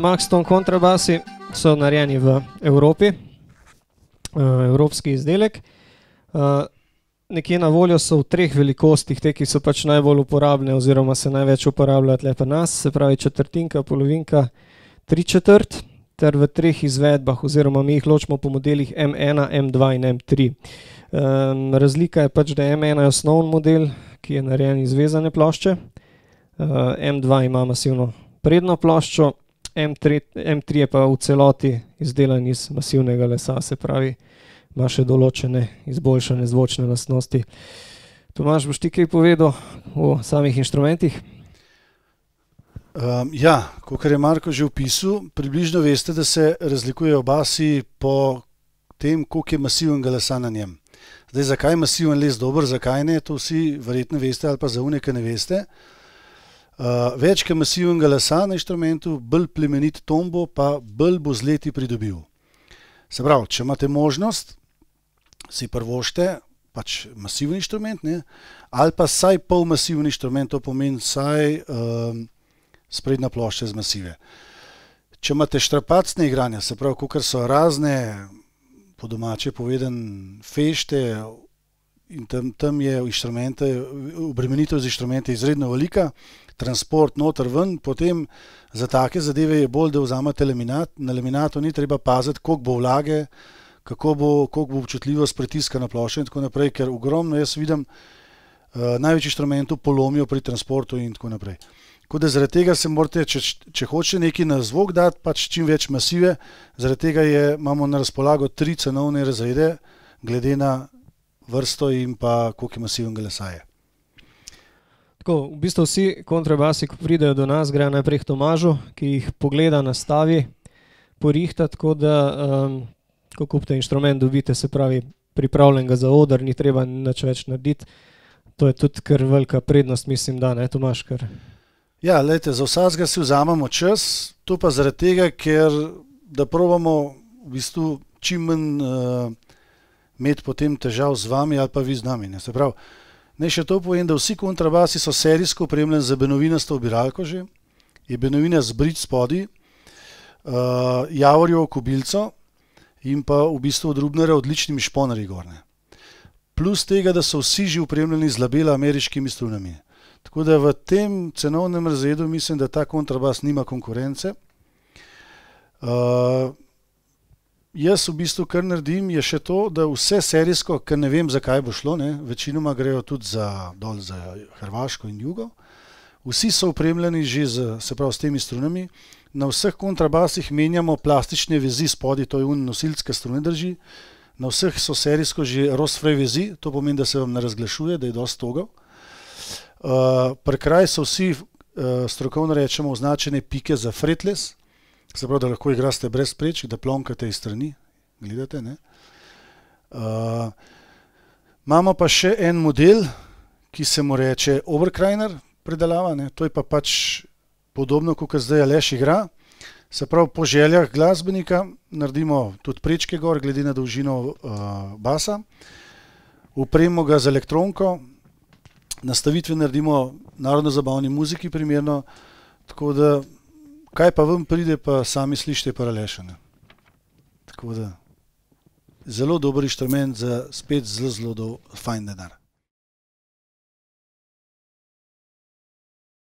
Maxton kontrabasi so narejeni v Evropi, eh, evropski izdelek. Eh, nekje na voljo so v treh velikostih, te, ki so pač najbolj uporabne, oziroma se največ uporabljajo le pri nas, se pravi četrtinka, polovinka, tri četrt, ter v treh izvedbah, oziroma mi jih ločimo po modelih M1, M2 in M3. Um, eh, razlika je pač, da je M1 osnoven model, ki je narejen iz vezane plošče, uh, M2 ima masivno prednjo ploščo, M3, M3 je pa v celoti izdelan iz masivnega lesa, se pravi, ima še določene izboljšane zvočne lastnosti. Tomaš, boš ti kaj povedal o samih inštrumentih? Um, ja, kot je Marko že opisal, približno veste, da se razlikujejo basi po tem, koliko je masiven glas na njem. Zdaj, zakaj je masiven les dober, zakaj ne, to vsi verjetno veste, ali pa za unike ne veste. Uh, Uh, več kot masivnega lasa na inštrumentu, bolj plemenit tombo, pa bolj bo z leti pridobil. Se pravi, če imate možnost, si prvošte pač masiven inštrument, ne? ali pa vsaj pol masiven inštrument, to pomeni vsaj um, sprednja plošča z masive. Če imate štrapacne igranja, se pravi, kot so razne, po domače povedan, fešte, in tam, tam je obremenitev z inštrumenti izredno velika, transport noter ven, potem za take zadeve je bolj, da vzamete laminat. Na laminatu ni treba paziti, koliko bo vlage, kako bo, koliko bo občutljivost pritiska na plošče in tako naprej, ker ogromno jaz vidim uh, največ inštrumentov polomijo pri transportu in tako naprej. Zaradi tega se morate, če, če hočete nekaj na zvok dati, pač čim več masive, zaradi tega je, imamo na razpolago tri cenovne razrede, glede na vrsto in pa koliko je masivnega lesaja. Tako, v bistvu vsi kontrabasi, ko pridejo do nas, grejo najprej k Tomažu, ki jih pogleda, nastavi, porihta, tako da, um, ko kupite inštrument, dobite se pravi pripravljenega za odr, ni treba nič več narediti. To je tudi kar velika prednost, mislim, da ne, Tomaš. Kar... Ja, lejte, za vsega si vzamemo čas, to pa zaradi tega, ker da probamo v bistvu čim manj uh, imeti potem težav z vami ali pa vi z nami. Ne? Pravi, ne še to povem, da vsi kontrabasi so serijsko opremljeni za benovinasto obiralko že, je benovina zbrid spodi, uh, eh, javorjo kubilco in pa v bistvu odrubnere odličnimi šponari gorne. Plus tega, da so vsi že upremljeni z labela ameriškimi strunami. Tako da v tem cenovnem razredu mislim, da ta kontrabas nima konkurence. Uh, jaz v bistvu kar naredim, je še to, da vse serijsko, ker ne vem, zakaj bo šlo, ne, večinoma grejo tudi za, dol za Hrvaško in jugo. Vsi so upremljeni že z, pravi, s temi strunami, na vseh kontrabasih menjamo plastične vezi spodaj, to je unosilske strune drži, na vseh so serijsko že rozfre vezi, to pomeni, da se vam ne razglašuje, da je dosto togo. Uh, eh, Prekraj so vsi uh, strokovno rečemo označene pike za fretless, Se pravi, da lahko igrate brez preč, da plonkate iz strani, gledate. Uh, imamo uh, pa še en model, ki se mu reče Overkrajner, predelava, ne? to je pa pač podobno kot zdaj Aleš igra. Se pravi, po željah glasbenika naredimo tudi prečke gor, glede na dolžino uh, basa, upremo ga z elektroniko, nastavitve naredimo narodno zabavni muziki, primerno. Tako da kaj pa vam pride, pa sami slišite paralešene. Zelo dober inštrument za spet zelo, zelo fajn denar.